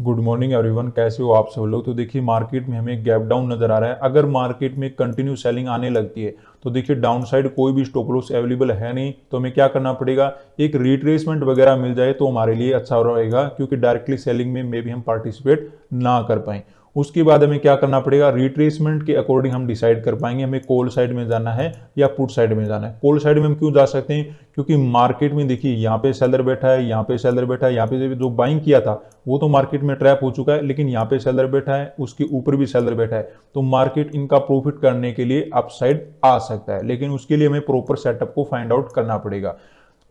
good morning everyone कैसे हो आप सब लोग तो देखिए मार्केट में हमें गैप डाउन नज़र आ रहा है अगर मार्केट में कंटिन्यू सेलिंग आने लगती है तो देखिए डाउन साइड कोई भी स्टॉप लॉस अवेलेबल है नहीं तो हमें क्या करना पड़ेगा एक रिट्रेसमेंट वगैरह मिल जाए तो हमारे लिए अच्छा रहेगा क्योंकि डायरेक्टली सेलिंग में मे भी हम पार्टिसिपेट ना कर पाएँ उसके बाद हमें क्या करना पड़ेगा रिट्रेसमेंट के अकॉर्डिंग हम डिसाइड कर पाएंगे हमें कोल साइड में जाना है या पुट साइड में जाना है कोल साइड में हम क्यों जा सकते हैं क्योंकि मार्केट में देखिए यहाँ पे सेलर बैठा है यहाँ पे सेलर बैठा है यहाँ पे जो बाइंग किया था वो तो मार्केट में ट्रैप हो चुका है लेकिन यहाँ पे सेलर बैठा है उसके ऊपर भी सेलर बैठा है तो मार्केट इनका प्रॉफिट करने के लिए अपसाइड आ सकता है लेकिन उसके लिए हमें प्रॉपर सेटअप को फाइंड आउट करना पड़ेगा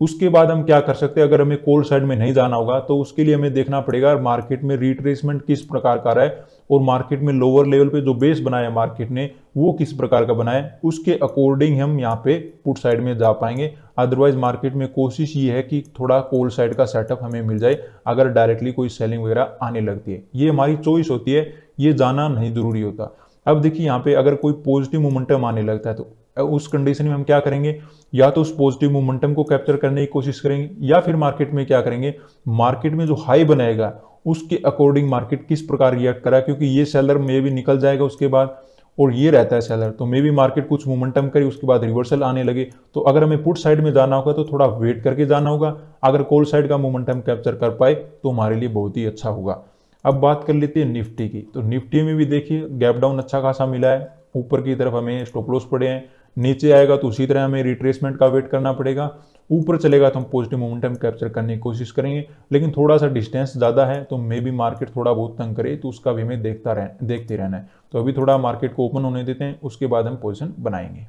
उसके बाद हम क्या कर सकते हैं अगर हमें कोल साइड में नहीं जाना होगा तो उसके लिए हमें देखना पड़ेगा मार्केट में रिट्रेसमेंट किस प्रकार का रहा है और मार्केट में लोअर लेवल पे जो बेस बनाया मार्केट ने वो किस प्रकार का बनाया उसके अकॉर्डिंग हम यहाँ पे पुट साइड में जा पाएंगे अदरवाइज मार्केट में कोशिश ये है कि थोड़ा कोल साइड का सेटअप हमें मिल जाए अगर डायरेक्टली कोई सेलिंग वगैरह आने लगती है ये हमारी चॉइस होती है ये जाना नहीं जरूरी होता अब देखिए यहाँ पे अगर कोई पॉजिटिव मोमेंटम आने लगता है तो उस कंडीशन में हम क्या करेंगे या तो उस पॉजिटिव मोमेंटम को कैप्चर करने की कोशिश करेंगे या फिर मार्केट में क्या करेंगे मार्केट में जो हाई बनाएगा उसके अकॉर्डिंग मार्केट किस प्रकार रिएक्ट करा क्योंकि ये सेलर मे भी निकल जाएगा उसके बाद और ये रहता है सेलर तो मे भी मार्केट कुछ मोमेंटम करे उसके बाद रिवर्सल आने लगे तो अगर हमें पुट साइड में जाना होगा तो थोड़ा वेट करके जाना होगा अगर कोल साइड का मोमेंटम कैप्चर कर पाए तो हमारे लिए बहुत ही अच्छा होगा अब बात कर लेते हैं निफ्टी की तो निफ्टी में भी देखिए गैप डाउन अच्छा खासा मिला है ऊपर की तरफ हमें स्टॉप लॉस पड़े हैं नीचे आएगा तो उसी तरह हमें रिट्रेसमेंट का वेट करना पड़ेगा ऊपर चलेगा तो हम पॉजिटिव मोमेंटम कैप्चर करने की कोशिश करेंगे लेकिन थोड़ा सा डिस्टेंस ज़्यादा है तो मे भी मार्केट थोड़ा बहुत तंग करे तो उसका भी हमें देखता रह देखते रहना है तो अभी थोड़ा मार्केट को ओपन होने देते हैं उसके बाद हम पोजिशन बनाएंगे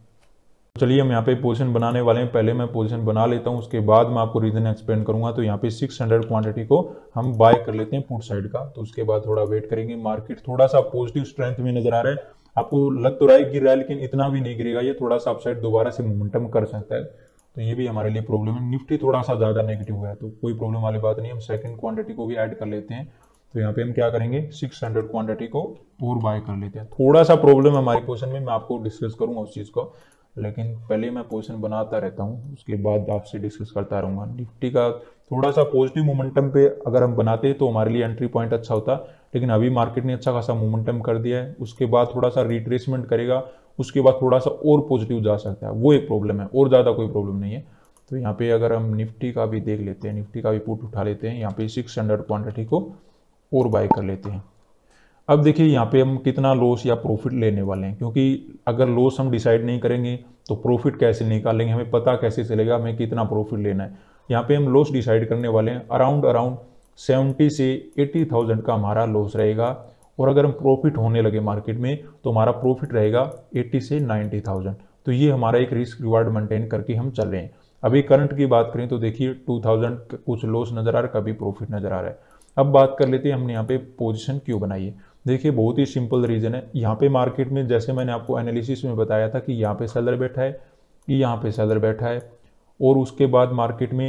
चलिए हम यहाँ पे पोजीशन बनाने वाले हैं पहले मैं पोजीशन बना लेता हूँ उसके बाद मैं आपको रीजन एक्सप्लेन करूँगा तो यहाँ पे 600 क्वांटिटी को हम बाय कर लेते हैं पुट साइड का तो उसके बाद थोड़ा वेट करेंगे मार्केट थोड़ा सा पॉजिटिव स्ट्रेंथ में नजर आ रहा है आपको लग तो रहा है गिर रहा है लेकिन इतना भी नहीं गिरेगा ये थोड़ा सा अपसाइड दोबारा से मोमेंटम कर सकता है तो ये भी हमारे लिए प्रॉब्लम है निफ्टी थोड़ा सा ज़्यादा नेगेटिव है तो कोई प्रॉब्लम वाली बात नहीं हम सेकंड क्वांटिटी को भी ऐड कर लेते हैं तो यहाँ पे हम क्या करेंगे 600 क्वांटिटी को और बाय कर लेते हैं थोड़ा सा प्रॉब्लम हमारे पोजिशन में मैं आपको डिस्कस करूंगा उस चीज़ को लेकिन पहले मैं पोजिशन बनाता रहता हूँ उसके बाद आपसे डिस्कस करता रहूँगा निफ्टी का थोड़ा सा पॉजिटिव मोमेंटम पे अगर हम बनाते तो हमारे लिए एंट्री पॉइंट अच्छा होता लेकिन अभी मार्केट ने अच्छा खासा मोमेंटम कर दिया है उसके बाद थोड़ा सा रिट्रेसमेंट करेगा उसके बाद थोड़ा सा और पॉजिटिव जा सकता है वो एक प्रॉब्लम है और ज़्यादा कोई प्रॉब्लम नहीं है तो यहाँ पे अगर हम निफ्टी का भी देख लेते हैं निफ्टी का भी पुट उठा लेते हैं यहाँ पे सिक्स हंड्रेड क्वान्टिटी को और बाय कर लेते हैं अब देखिए यहाँ पे हम कितना लॉस या प्रॉफिट लेने वाले हैं क्योंकि अगर लॉस हम डिसाइड नहीं करेंगे तो प्रॉफिट कैसे निकालेंगे हमें पता कैसे चलेगा हमें कितना प्रॉफिट लेना है यहाँ पे हम लॉस डिसाइड करने वाले हैं अराउंड अराउंड सेवेंटी से एट्टी का हमारा लॉस रहेगा और अगर हम प्रॉफिट होने लगे मार्केट में तो हमारा प्रॉफिट रहेगा 80 से 90,000 तो ये हमारा एक रिस्क रिवार्ड मेंटेन करके हम चल रहे हैं अभी करंट की बात करें तो देखिए 2000 कुछ लॉस नज़र आ रहा है कभी प्रॉफिट नज़र आ रहा है अब बात कर लेते हैं हमने यहाँ पे पोजीशन क्यों बनाई है देखिए बहुत ही सिंपल रीज़न है यहाँ पे मार्केट में जैसे मैंने आपको एनालिसिस में बताया था कि यहाँ पे सेलर बैठा है कि यहाँ पे सेलर बैठा है और उसके बाद मार्केट में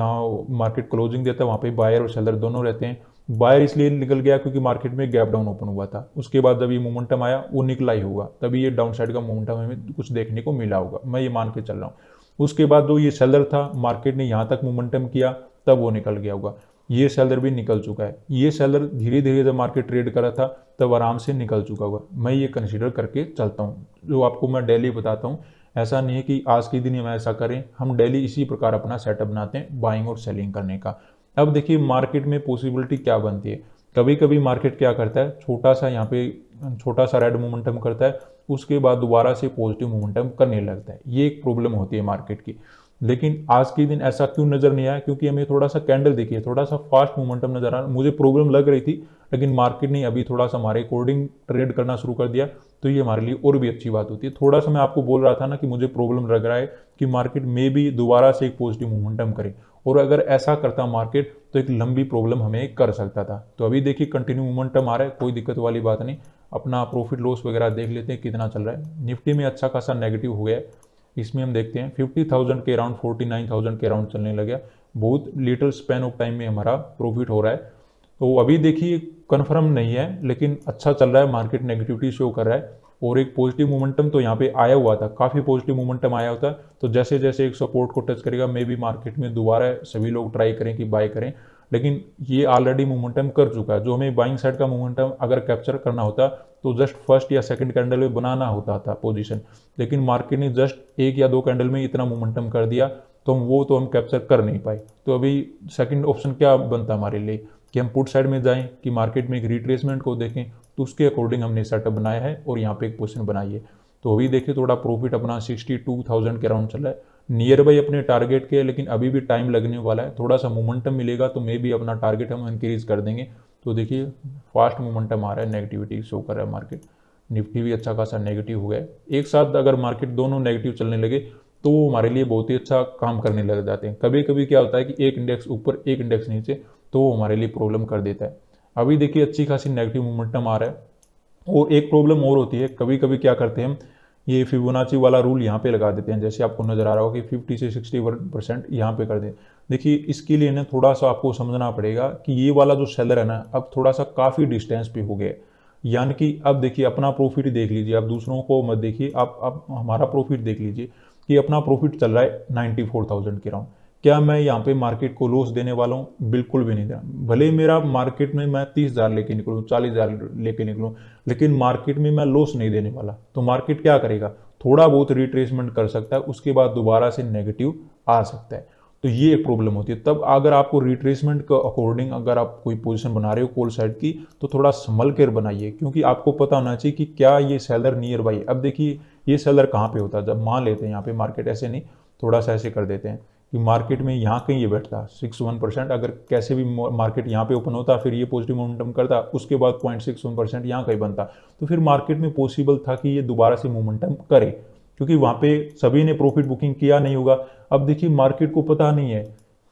जहाँ मार्केट क्लोजिंग देता है वहाँ पर बायर और सेलर दोनों रहते हैं बायर इसलिए निकल गया क्योंकि मार्केट में गैप डाउन ओपन हुआ था उसके बाद जब ये मोमेंटम आया वो निकला ही होगा तभी ये डाउन साइड का मोमेंटम हमें कुछ देखने को मिला होगा मैं ये मान के चल रहा हूँ उसके बाद जो ये सेलर था मार्केट ने यहाँ तक मोमेंटम किया तब वो निकल गया होगा ये सेलर भी निकल चुका है ये सेलर धीरे धीरे जब मार्केट ट्रेड करा था तब आराम से निकल चुका हुआ मैं ये कंसिडर करके चलता हूँ जो आपको मैं डेली बताता हूँ ऐसा नहीं है कि आज के दिन हम ऐसा करें हम डेली इसी प्रकार अपना सेटअप बनाते हैं बाइंग और सेलिंग करने का अब देखिए मार्केट में पॉसिबिलिटी क्या बनती है कभी कभी मार्केट क्या करता है छोटा सा यहाँ पे छोटा सा रेड मोमेंटम करता है उसके बाद दोबारा से पॉजिटिव मोमेंटम करने लगता है ये एक प्रॉब्लम होती है मार्केट की लेकिन आज के दिन ऐसा क्यों नजर नहीं आया क्योंकि हमें थोड़ा सा कैंडल देखिए थोड़ा सा फास्ट मोमेंटम नजर आ रहा मुझे प्रॉब्लम लग रही थी लेकिन मार्केट ने अभी थोड़ा सा हमारे अकॉर्डिंग ट्रेड करना शुरू कर दिया तो ये हमारे लिए और भी अच्छी बात होती है थोड़ा सा मैं आपको बोल रहा था ना कि मुझे प्रॉब्लम लग रहा है कि मार्केट में भी दोबारा से एक पॉजिटिव मोमेंटम करे और अगर ऐसा करता मार्केट तो एक लंबी प्रॉब्लम हमें कर सकता था तो अभी देखिए कंटिन्यू मोमेंटम आ रहा है कोई दिक्कत वाली बात नहीं अपना प्रॉफिट लॉस वगैरह देख लेते हैं कितना चल रहा है निफ्टी में अच्छा खासा नेगेटिव हो गया है इसमें हम देखते हैं 50,000 के अराउंड 49,000 के अराउंड चलने लग गया बहुत लिटल स्पेन ऑफ टाइम में हमारा प्रॉफिट हो रहा है तो अभी देखिए कन्फर्म नहीं है लेकिन अच्छा चल रहा है मार्केट नेगेटिविटी शो कर रहा है और एक पॉजिटिव मोमेंटम तो यहाँ पे आया हुआ था काफ़ी पॉजिटिव मोमेंटम आया होता है तो जैसे जैसे एक सपोर्ट को टच करेगा मे बी मार्केट में दोबारा सभी लोग ट्राई करें कि बाय करें लेकिन ये ऑलरेडी मोमेंटम कर चुका है जो हमें बाइंग साइड का मोमेंटम अगर कैप्चर करना होता तो जस्ट फर्स्ट या सेकंड कैंडल में बनाना होता था पोजीशन लेकिन मार्केट ने जस्ट एक या दो कैंडल में इतना मोमेंटम कर दिया तो हम वो तो हम कैप्चर कर नहीं पाए तो अभी सेकेंड ऑप्शन क्या बनता हमारे लिए कि हम पुट साइड में जाएँ कि मार्केट में एक रिट्रेसमेंट को देखें तो उसके अकॉर्डिंग हमने सेटअप बनाया है और यहाँ पे एक पोजिशन बनाई है तो अभी देखिए थोड़ा प्रॉफिट अपना सिक्सटी टू थाउजेंड के अराउंड चला है नियर बाई अपने टारगेट के लेकिन अभी भी टाइम लगने वाला है थोड़ा सा मोमेंटम मिलेगा तो मे भी अपना टारगेट हम इंक्रीज कर देंगे तो देखिए फास्ट मोमेंटम आ रहा है नेगेटिविटी शो कर रहा है मार्केट निफ्टी भी अच्छा खासा नेगेटिव हो गया एक साथ अगर मार्केट दोनों नेगेटिव चलने लगे तो वो हमारे लिए बहुत ही अच्छा काम करने लग जाते हैं कभी कभी क्या होता है कि एक इंडेक्स ऊपर एक इंडेक्स नीचे तो वो हमारे लिए प्रॉब्लम कर देता है अभी देखिए अच्छी खासी नेगेटिव मोमेंटम आ रहा है और एक प्रॉब्लम और होती है कभी कभी क्या करते हैं ये फिबोनाची वाला रूल यहाँ पे लगा देते हैं जैसे आपको नज़र आ रहा होगा कि 50 से 60 परसेंट यहाँ पे कर दें देखिए इसके लिए ना थोड़ा सा आपको समझना पड़ेगा कि ये वाला जो सेलर है ना अब थोड़ा सा काफ़ी डिस्टेंस पे हो गया यानी कि अब देखिए अपना प्रॉफिट देख लीजिए आप दूसरों को मत देखिए आप, आप हमारा प्रॉफिट देख लीजिए कि अपना प्रॉफिट चल रहा है नाइन्टी के राउंड क्या मैं यहाँ पे मार्केट को लॉस देने वाला हूँ बिल्कुल भी नहीं देना भले मेरा मार्केट में मैं तीस हज़ार लेके निकलूँ चालीस हज़ार लेके निकलूँ लेकिन मार्केट में मैं लॉस नहीं देने वाला तो मार्केट क्या करेगा थोड़ा बहुत रिट्रेसमेंट कर सकता है उसके बाद दोबारा से नेगेटिव आ सकता है तो ये एक प्रॉब्लम होती है तब अगर आपको रिट्रेसमेंट के अकॉर्डिंग अगर आप कोई पोजिशन बना रहे हो कोल साइड की तो थोड़ा संभल कर बनाइए क्योंकि आपको पता होना चाहिए कि क्या ये सेलर नियर बाई अब देखिए ये सेलर कहाँ पे होता है जब मान लेते हैं यहाँ पे मार्केट ऐसे नहीं थोड़ा सा ऐसे कर देते हैं कि मार्केट में यहाँ कहीं ये बैठता सिक्स वन परसेंट अगर कैसे भी मार्केट यहाँ पे ओपन होता फिर ये पॉजिटिव मोमेंटम करता उसके बाद पॉइंट सिक्स वन परसेंट यहाँ कहीं बनता तो फिर मार्केट में पॉसिबल था कि ये दोबारा से मोमेंटम करे क्योंकि वहाँ पे सभी ने प्रॉफिट बुकिंग किया नहीं होगा अब देखिए मार्केट को पता नहीं है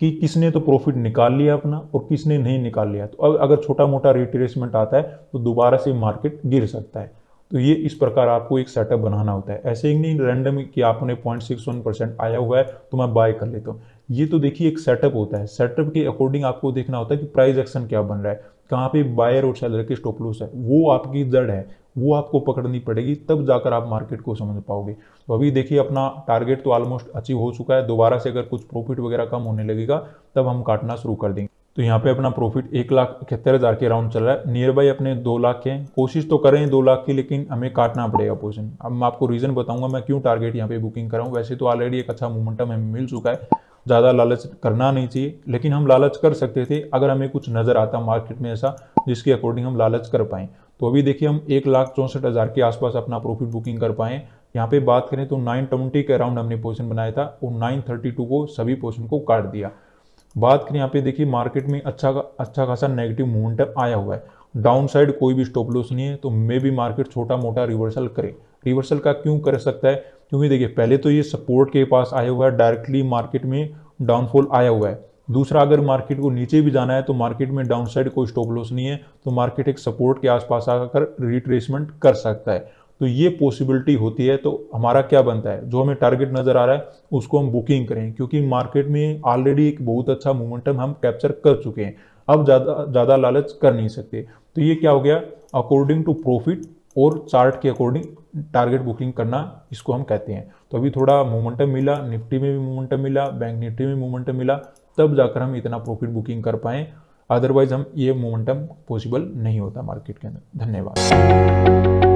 कि किसने तो प्रॉफिट निकाल लिया अपना और किसने नहीं निकाल लिया तो अब अगर छोटा मोटा रिट्रेसमेंट आता है तो दोबारा से मार्केट गिर सकता है तो ये इस प्रकार आपको एक सेटअप बनाना होता है ऐसे ही नहीं रैंडम कि आपने पॉइंट सिक्स वन परसेंट आया हुआ है तो मैं बाय कर लेता हूँ ये तो देखिए एक सेटअप होता है सेटअप के अकॉर्डिंग आपको देखना होता है कि प्राइस एक्शन क्या बन रहा है कहाँ पे बायर और सेलर के स्टोपलोस है वो आपकी जड़ है वो आपको पकड़नी पड़ेगी तब जाकर आप मार्केट को समझ पाओगे तो अभी देखिए अपना टारगेट तो ऑलमोस्ट अचीव हो चुका है दोबारा से अगर कुछ प्रॉफिट वगैरह कम होने लगेगा तब हम काटना शुरू कर देंगे तो यहाँ पे अपना प्रॉफिट एक लाख इकहत्तर हज़ार के अराउंड चल रहा है नियर बाई अपने दो लाख के कोशिश तो करें दो लाख की लेकिन हमें काटना पड़ेगा पोजिशन अब मैं आपको रीज़न बताऊंगा मैं क्यों टारगेट यहाँ पे बुकिंग कराऊँ वैसे तो ऑलरेडी एक अच्छा मोमेंटम हमें मिल चुका है ज़्यादा लालच करना नहीं चाहिए लेकिन हम लालच कर सकते थे अगर हमें कुछ नज़र आता मार्केट में ऐसा जिसके अकॉर्डिंग हम लालच कर पाएँ तो अभी देखिए हम एक लाख चौंसठ हज़ार के आसपास अपना प्रॉफिट बुकिंग कर पाएँ यहाँ पे बात करें तो नाइन ट्वेंटी के अराउंड हमने पोजिशन बनाया था और नाइन थर्टी टू को सभी पोजिशन को काट दिया बात करें यहाँ पे देखिए मार्केट में अच्छा अच्छा खासा नेगेटिव मोमेंटम आया हुआ है डाउन साइड कोई भी स्टॉप लॉस नहीं है तो मे भी मार्केट छोटा मोटा रिवर्सल करे रिवर्सल का क्यों कर सकता है क्योंकि देखिए पहले तो ये सपोर्ट के पास आया हुआ है डायरेक्टली मार्केट में डाउनफॉल आया हुआ है दूसरा अगर मार्केट को नीचे भी जाना है तो मार्केट में डाउन साइड कोई स्टॉप लॉस नहीं है तो मार्केट एक सपोर्ट के आसपास आकर रिट्रेसमेंट कर सकता है तो ये पॉसिबिलिटी होती है तो हमारा क्या बनता है जो हमें टारगेट नज़र आ रहा है उसको हम बुकिंग करें क्योंकि मार्केट में ऑलरेडी एक बहुत अच्छा मोमेंटम हम कैप्चर कर चुके हैं अब ज़्यादा ज़्यादा लालच कर नहीं सकते तो ये क्या हो गया अकॉर्डिंग टू प्रॉफिट और चार्ट के अकॉर्डिंग टारगेट बुकिंग करना इसको हम कहते हैं तो अभी थोड़ा मोमेंटम मिला निफ्टी में भी मोमेंटम मिला बैंक निफ्टी में मोमेंटम मिला तब जाकर हम इतना प्रॉफिट बुकिंग कर पाएँ अदरवाइज हम ये मोमेंटम पॉसिबल नहीं होता मार्केट के अंदर धन्यवाद